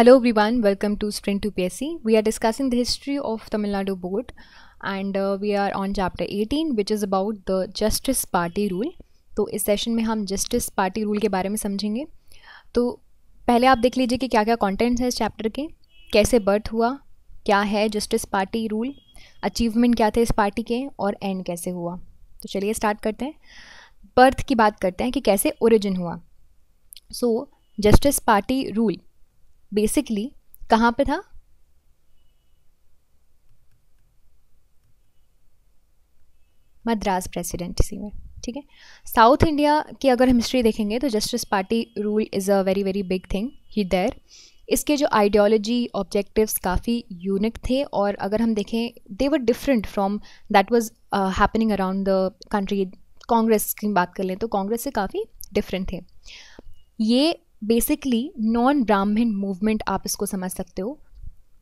Hello everyone, welcome to Sprint to P S C we are discussing the history of Tamil Nadu board and we are on chapter eighteen which is about the justice party rule तो इस session में हम justice party rule के बारे में समझेंगे तो पहले आप देख लीजिए कि क्या क्या कॉन्टेंट्स हैं इस चैप्टर के कैसे बर्थ हुआ क्या है जस्टिस पार्टी रूल अचीवमेंट क्या थे इस पार्टी के और एंड कैसे हुआ तो चलिए स्टार्ट करते हैं बर्थ की बात करते हैं कि कैसे ओरिजिन हुआ so justice party rule basically कहाँ पे था मद्रास प्रेसिडेंसी में ठीक है साउथ इंडिया की अगर हम हिस्ट्री देखेंगे तो justice party rule is a very very big thing ही देर इसके जो आइडियोलॉजी ऑब्जेक्टिव्स काफ़ी यूनिक थे और अगर हम देखें they were different from that was happening around the country Congress की बात कर लें तो कांग्रेस से काफ़ी डिफरेंट थे ये बेसिकली नॉन ब्राह्मण मूवमेंट आप इसको समझ सकते हो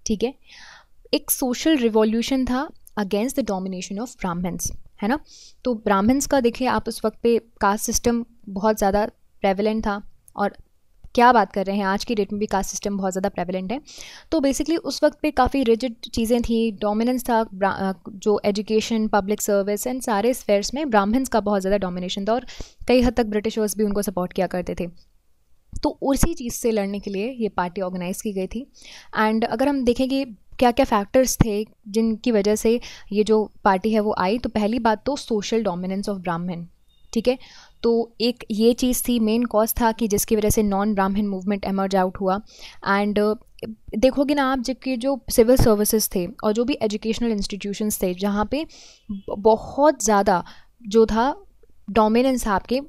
ठीक है एक सोशल रिवॉल्यूशन था against the domination of Brahmins है ना तो ब्राह्मण्स का देखिए आप उस वक्त पे कास्ट सिस्टम बहुत ज़्यादा प्रेवलेंट था और क्या बात कर रहे हैं आज की डेट में भी कास्ट सिस्टम बहुत ज़्यादा प्रेवलेंट है तो बेसिकली उस वक्त पे काफ़ी रिजिड चीज़ें थी डोमिनेंस था जो एजुकेशन पब्लिक सर्विस एंड सारे स्फेयर्स में ब्राह्मण्स का बहुत ज़्यादा डोमिनेशन था और कई हद तक ब्रिटिशर्स भी उनको सपोर्ट किया करते थे तो उसी चीज़ से लड़ने के लिए ये पार्टी ऑर्गेनाइज़ की गई थी एंड अगर हम देखें कि क्या क्या फैक्टर्स थे जिनकी वजह से ये जो पार्टी है वो आई तो पहली बात तो सोशल डोमिनेंस ऑफ ब्राह्मण ठीक है तो एक ये चीज़ थी मेन कॉज था कि जिसकी वजह से non Brahmin movement emerge out हुआ एंड देखोगे ना आप जबकि जो सिविल सर्विसेज थे और जो भी एजुकेशनल इंस्टीट्यूशंस थे जहाँ पे बहुत ज़्यादा जो था डोमिनेंस आपके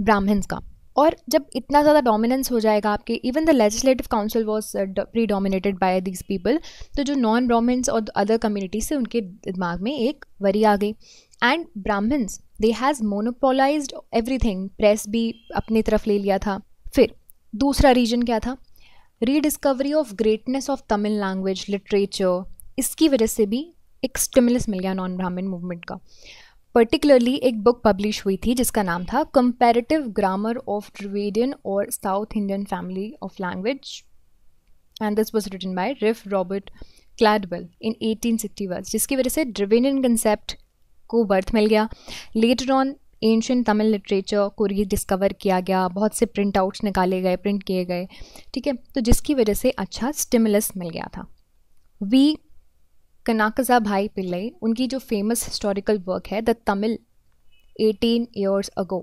ब्राह्मण्स का और जब इतना ज़्यादा डोमिनेंस हो जाएगा आपके even the legislative council was predominated by these people तो जो नॉन ब्राह्मण्स और अदर कम्युनिटीज से उनके दिमाग में एक वरी आ गई and Brahmins they has monopolise everything press भी अपनी तरफ ले लिया था फिर दूसरा रीजन क्या था rediscovery of greatness of Tamil language literature इसकी वजह से भी एक स्टिमुलस मिल गया नॉन ब्राह्मण मूवमेंट का पर्टिकुलरली एक बुक पब्लिश हुई थी जिसका नाम था कंपेरेटिव ग्रामर ऑफ ड्रवेडियन और south Indian family of language and this was written by Rev Robert Caldwell in eighteen sixty verse जिसकी वजह से ड्रिवेनियन कंसेप्ट को बर्थ मिल गया later on ancient Tamil literature को डिस्कवर किया गया बहुत से प्रिंट आउट्स निकाले गए प्रिंट किए गए ठीक है तो जिसकी वजह से अच्छा स्टिमुलस मिल गया था वी कनाकजा भाई पिल्ले उनकी जो फेमस हिस्टोरिकल वर्क है द तमिल 18 ईयर्स अगो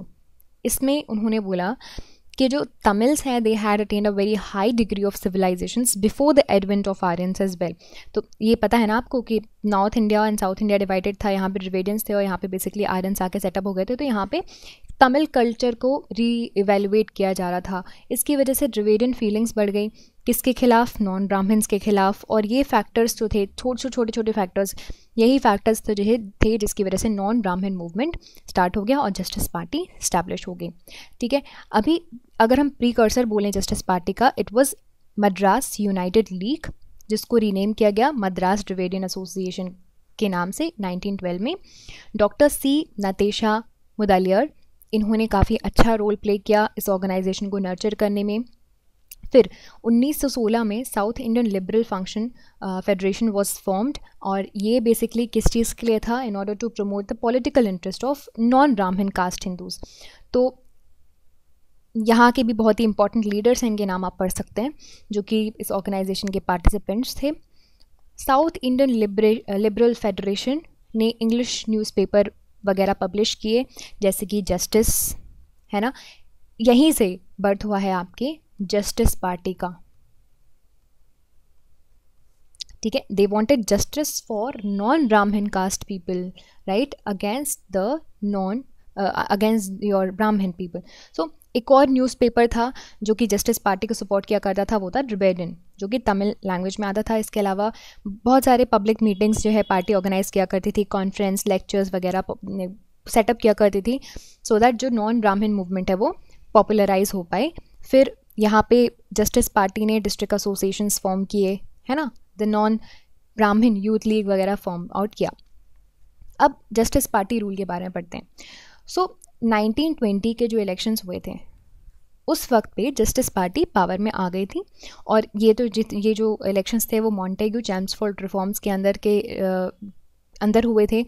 इसमें उन्होंने बोला कि जो तमिल्स हैं they had attain a very high degree of civilisation before the advent of Aryans as well तो ये पता है ना आपको कि north India and south India divided था यहाँ पे ड्रिवेडियंस थे और यहाँ पे बेसिकली आर्यंस आके सेटअप हो गए थे तो यहाँ पे तमिल कल्चर को री एवेलुएट किया जा रहा था इसकी वजह से ड्रिवेडियन फीलिंग्स बढ़ गई किसके खिलाफ नॉन ब्राह्मण्स के खिलाफ और ये फैक्टर्स जो थे छोटे छोटे छोटे छोटे फैक्टर्स यही फैक्टर्स तो जो है थे जिसकी वजह से नॉन ब्राह्मण मूवमेंट स्टार्ट हो गया और जस्टिस पार्टी स्टैब्लिश हो गई ठीक है अभी अगर हम प्री कर्सर बोलें जस्टिस पार्टी का it was Madras united league जिसको रीनेम किया गया मद्रास ड्रिवेडियन एसोसिएशन के नाम से 1912 में डॉक्टर सी नतेशा मुदालियर इन्होंने काफ़ी अच्छा रोल प्ले किया इस ऑर्गेनाइजेशन को नर्चर करने में फिर 1916 में south Indian liberal function federation was formed और ये बेसिकली किस चीज़ के लिए था in order to promote the political interest of non Brahmin caste Hindus तो यहाँ के भी बहुत ही इंपॉर्टेंट लीडर्स हैं इनके नाम आप पढ़ सकते हैं जो कि इस ऑर्गेनाइजेशन के पार्टिसिपेंट्स थे साउथ इंडियन लिबरल फेडरेशन ने इंग्लिश न्यूज़पेपर वगैरह पब्लिश किए जैसे कि जस्टिस है ना यहीं से बर्थ हुआ है आपके जस्टिस पार्टी का ठीक है they wanted justice for non Brahmin caste people right against the non against your Brahmin people so एक और न्यूज़पेपर था जो कि जस्टिस पार्टी को सपोर्ट किया करता था वो था ड्रिबेडन जो कि तमिल लैंग्वेज में आता था इसके अलावा बहुत सारे पब्लिक मीटिंग्स जो है पार्टी ऑर्गेनाइज किया करती थी कॉन्फ्रेंस लेक्चर्स वगैरह सेटअप किया करती थी सो so दैट जो नॉन ब्राह्मण मूवमेंट है वो पॉपुलराइज हो पाए फिर यहाँ पे जस्टिस पार्टी ने डिस्ट्रिक्ट एसोसिएशन फॉर्म किए है ना the non Brahmin youth league वगैरह फॉर्म आउट किया अब जस्टिस पार्टी रूल के बारे में पढ़ते हैं सो so, 1920 के जो इलेक्शंस हुए थे उस वक्त पे जस्टिस पार्टी पावर में आ गई थी और ये तो जित ये जो इलेक्शंस थे वो मॉन्टेग्यू चैम्सफोर्ड रिफॉर्म्स के अंदर के आ, अंदर हुए थे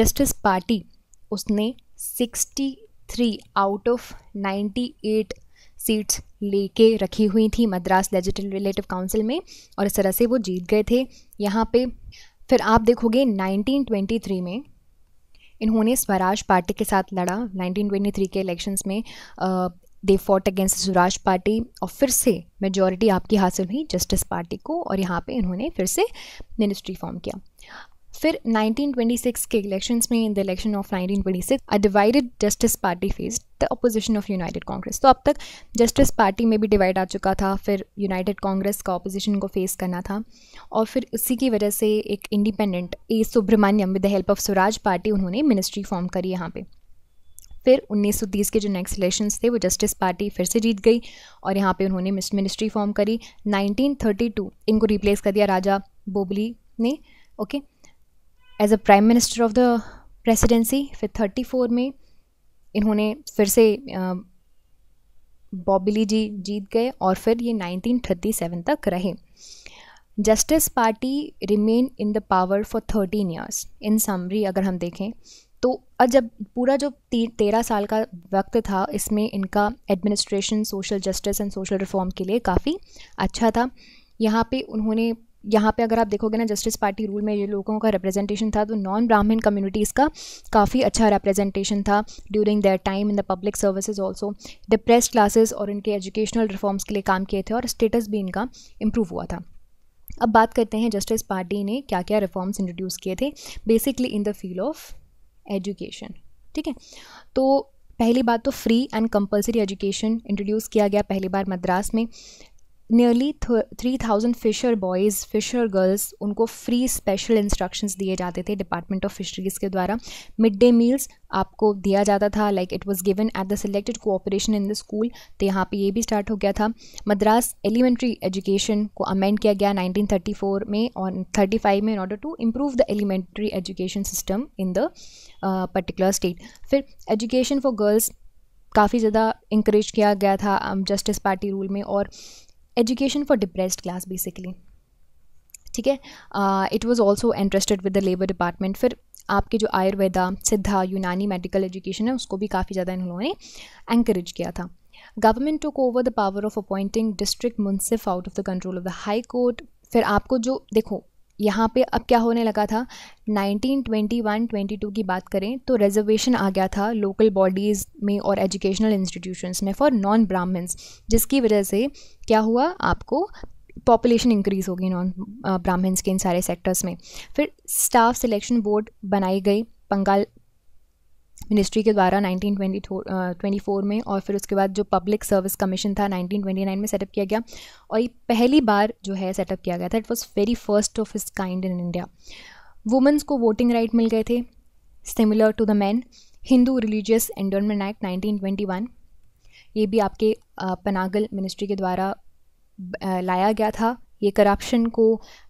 जस्टिस पार्टी उसने 63 आउट ऑफ 98 सीट्स लेके रखी हुई थी मद्रास लेजिटिव काउंसिल में और इस तरह से वो जीत गए थे यहाँ पे फिर आप देखोगे 1923 में इन्होंने स्वराज पार्टी के साथ लड़ा 1923 के इलेक्शंस में they fought against Swaraj party और फिर से मेजॉरिटी आपकी हासिल हुई जस्टिस पार्टी को और यहाँ पे इन्होंने फिर से मिनिस्ट्री फॉर्म किया फिर 1926 के इलेक्शंस में in the election of 1926 a divided justice party faced the opposition of united Congress तो अब तक जस्टिस पार्टी में भी डिवाइड आ चुका था फिर यूनाइटेड कांग्रेस का अपोजिशन को फेस करना था और फिर उसी की वजह से एक independent A Subramaniam with the help of Swaraj party उन्होंने मिनिस्ट्री फॉर्म करी यहाँ पे फिर 1930 के जो नेक्स्ट इलेक्शन थे वो जस्टिस पार्टी फिर से जीत गई और यहाँ पे उन्होंने मिनिस्ट्री फॉर्म करी 1932 इनको रिप्लेस कर दिया राजा बोबली ने okay okay? As a prime minister of the presidency फिर थर्टी फोर में इन्होंने फिर से बॉबिली जी जीत गए और फिर ये नाइनटीन थर्टी सेवन तक रहे justice party remain in the power for thirteen years in summary अगर हम देखें तो जब पूरा जो तेरह साल का वक्त था इसमें इनका administration social justice and social reform के लिए काफ़ी अच्छा था यहाँ पे उन्होंने यहाँ पे अगर आप देखोगे ना जस्टिस पार्टी रूल में ये लोगों का रिप्रेजेंटेशन था तो नॉन ब्राह्मण कम्युनिटीज़ का काफ़ी अच्छा रिप्रेजेंटेशन था during their time in the public services also depress classes और इनके एजुकेशनल रिफॉर्म्स के लिए काम किए थे और स्टेटस भी इनका इम्प्रूव हुआ था अब बात करते हैं जस्टिस पार्टी ने क्या क्या रिफॉर्म्स इंट्रोड्यूस किए थे basically in the field of education ठीक है तो पहली बात तो free and compulsory education introduce किया गया पहली बार मद्रास में nearly three thousand fisher boys fisher girls उनको फ्री स्पेशल इंस्ट्रक्शंस दिए जाते थे डिपार्टमेंट ऑफ फिशरीज़ के द्वारा मिड डे मील्स आपको दिया जाता था like it was given at the selected cooperation in the school तो यहाँ पर ये भी स्टार्ट हो गया था मद्रास एलिमेंट्री एजुकेशन को अमेंड किया गया थर्टी फोर में और फाइव में in order to improve the elementary education system in the particular state फिर एजुकेशन फॉर गर्ल्स काफ़ी ज़्यादा इंक्रेज किया गया था जस्टिस पार्टी रूल में और education for depressed class basically ठीक है it was also interested with the labour department फिर आपके जो आयुर्वेदा सिद्धा यूनानी मेडिकल एजुकेशन है उसको भी काफ़ी ज़्यादा इन्होंने एंकरेज किया था government took over the power of appointing district munsif out of the control of the high court फिर आपको जो देखो यहाँ पे अब क्या होने लगा था 1921 22 की बात करें तो रिजर्वेशन आ गया था लोकल बॉडीज़ में और एजुकेशनल इंस्टीट्यूशंस में फॉर नॉन ब्राह्मण्स जिसकी वजह से क्या हुआ आपको पॉपुलेशन इंक्रीज़ होगी नॉन ब्राह्मण्स के इन सारे सेक्टर्स में फिर स्टाफ सिलेक्शन बोर्ड बनाई गई बंगाल मिनिस्ट्री के द्वारा 1924 uh, में और फिर उसके बाद जो पब्लिक सर्विस कमीशन था 1929 में सेटअप किया गया और ये पहली बार जो है सेटअप किया गया था it was very first of इस काइंड इन इंडिया वुमेंस को वोटिंग राइट मिल गए थे similar to the man Hindu religious endowment act 1921 ये भी आपके पनागल uh, मिनिस्ट्री के द्वारा uh, लाया गया था ये करप्शन को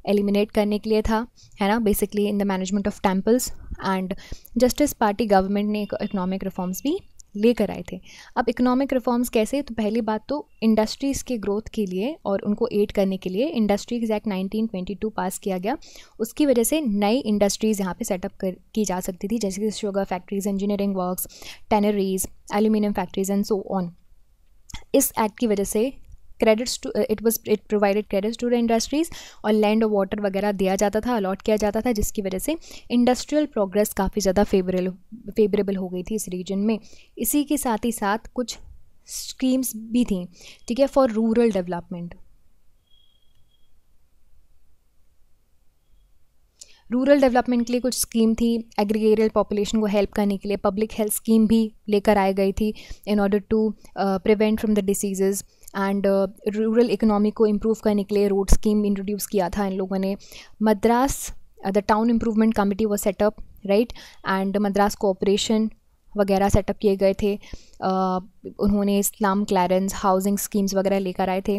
एलिमिनेट करने के लिए था है ना basically in the management of temples and justice party government ने इकोनॉमिक रिफॉर्म्स भी लेकर आए थे अब इकोनॉमिक रिफॉर्म्स कैसे तो पहली बात तो इंडस्ट्रीज़ के ग्रोथ के लिए और उनको एड करने के लिए इंडस्ट्रीज एक्ट 1922 पास किया गया उसकी वजह से नई इंडस्ट्रीज़ यहाँ पे सेटअप कर की जा सकती थी जैसे कि sugar factories engineering works tanneries aluminium factories and so on इस एक्ट की वजह से credits to it was it provided credits to the industries और लैंड और वाटर वगैरह दिया जाता था अलॉट किया जाता था जिसकी वजह से इंडस्ट्रियल प्रोग्रेस काफ़ी ज़्यादा फेवरेल फेवरेबल हो गई थी इस रीजन में इसी के साथ ही साथ कुछ स्कीम्स भी थी ठीक है for rural development rural development के लिए कुछ स्कीम थी एग्रीगेरियल पॉपुलेशन को हेल्प करने के लिए पब्लिक हेल्थ स्कीम भी लेकर आई गई थी in order to prevent from the diseases and rural economy को इम्प्रूव करने के लिए रोड स्कीम इंट्रोड्यूस किया था इन लोगों ने Madras the town improvement committee वो setup right and Madras cooperation वगैरह सेटअप किए गए थे uh, उन्होंने स्लम क्लैरेंस हाउसिंग स्कीम्स वगैरह लेकर आए थे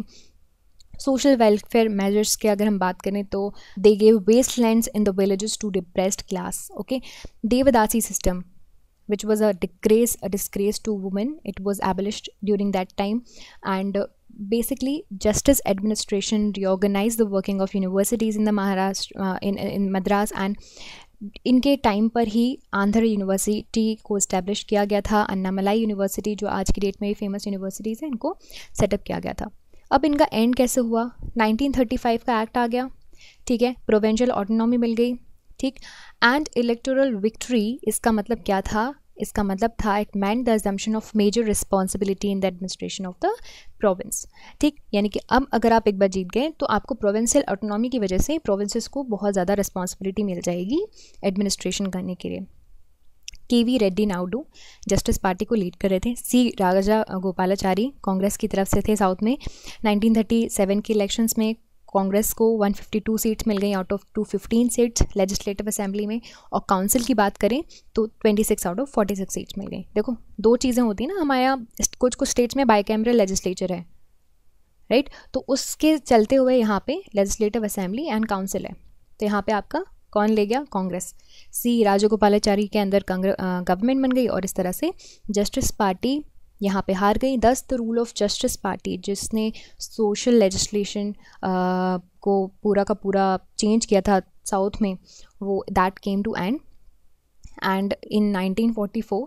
सोशल वेलफेयर मेजर्स के अगर हम बात करें तो they gave waste land in the villages to depressed class okay devadasi system which was a disgrace a disgrace to women it was abolished during that time and uh, basically justice administration reorganized the working of universities in the maharashtra uh, in in madras and इनके time पर ही Andhra university को establish किया गया था Annamalai university जो आज की डेट में फेमस यूनिवर्सिटीज़ हैं इनको सेटअप किया गया था अब इनका एंड कैसे हुआ 1935 का एक्ट आ गया ठीक है प्रोवेंशियल ऑटोनॉमी मिल गई ठीक एंड इलेक्टोरल विक्ट्री इसका मतलब क्या था इसका मतलब था it meant the assumption of major responsibility in the administration of the province ठीक यानी कि अब अगर आप एक बार जीत गए तो आपको प्रोविंशियल ऑटोनॉमी की वजह से प्रोविंसेस को बहुत ज़्यादा रिस्पॉन्सिबिलिटी मिल जाएगी एडमिनिस्ट्रेशन करने के लिए K V Reddy Naidu justice party को लीड कर रहे थे सी राजा गोपालाचारी कांग्रेस की तरफ से थे साउथ में 1937 के इलेक्शंस में कांग्रेस को 152 सीट्स मिल गई out of 215 seats legislative assembly में और काउंसिल की बात करें तो 26 आउट ऑफ 46 सीट्स मिल गई देखो दो चीज़ें होती हैं ना हमारे यहाँ कुछ कुछ स्टेट्स में बाई लेजिस्लेचर है राइट right? तो उसके चलते हुए यहाँ पे लेजिस्लेटिव असेंबली एंड काउंसिल है तो यहाँ पे आपका कौन ले गया कांग्रेस सी राजगोपालाचारी के अंदर गवर्नमेंट बन गई और इस तरह से जस्टिस पार्टी यहाँ पे हार गई thus the rule of justice party जिसने सोशल लेजिस्लेशन को पूरा का पूरा चेंज किया था साउथ में वो that came to and and in 1944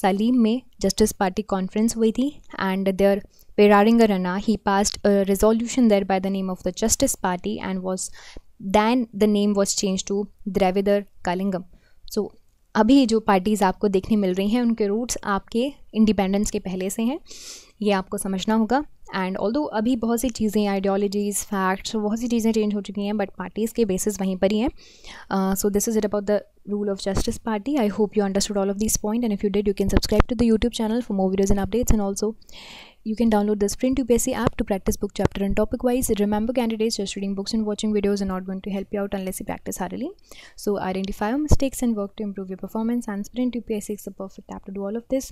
Salem में जस्टिस पार्टी कॉन्फ्रेंस हुई थी एंड देयर पेरारिंग रना he passed resolution there by the name of the justice party and was then the name was change to Dravidar Kazhagam so अभी जो parties आपको देखने मिल रही हैं उनके रूट्स आपके इंडिपेंडेंस के पहले से हैं ये आपको समझना होगा एंड ऑल अभी बहुत सी चीज़ें आइडियोलॉजीज़ फैक्ट्स बहुत सी चीज़ें चेंज हो चुकी हैं बट पार्टीज़ के बेसिस वहीं पर ही हैं so this is it about the rule of justice party I hope you understood all of this point and if you did you can subscribe to the YouTube channel for more videos and updates and also You can download this print UPSC app to practice book chapter and topic wise. Remember candidates just reading books and watching videos are not going to help you out unless you practice hardly. So identify your mistakes and work to improve your performance and Sprint UPSC is the perfect app to do all of this.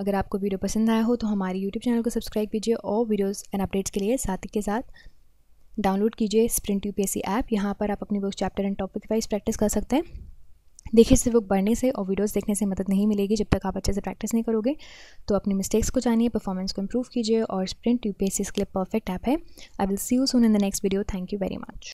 अगर आपको video पसंद आया हो तो हमारे YouTube channel को subscribe कीजिए और वीडियोस एंड अपडेट्स के लिए साथ ही के साथ डाउनलोड कीजिए स्प्रिंट यूपीएससी ऐप यहाँ पर आप अपनी book chapter and topic wise practice कर सकते हैं देखिए सिर्फ बुक पढ़ने से और वीडियोस देखने से मदद नहीं मिलेगी जब तक आप अच्छे से प्रैक्टिस नहीं करोगे तो अपनी मिस्टेक्स को जानिए परफॉर्मेंस को इम्प्रूव कीजिए और स्प्रिंट यू यूपीएससी के लिए परफेक्ट ऐप है I will see you soon in the next video thank you very much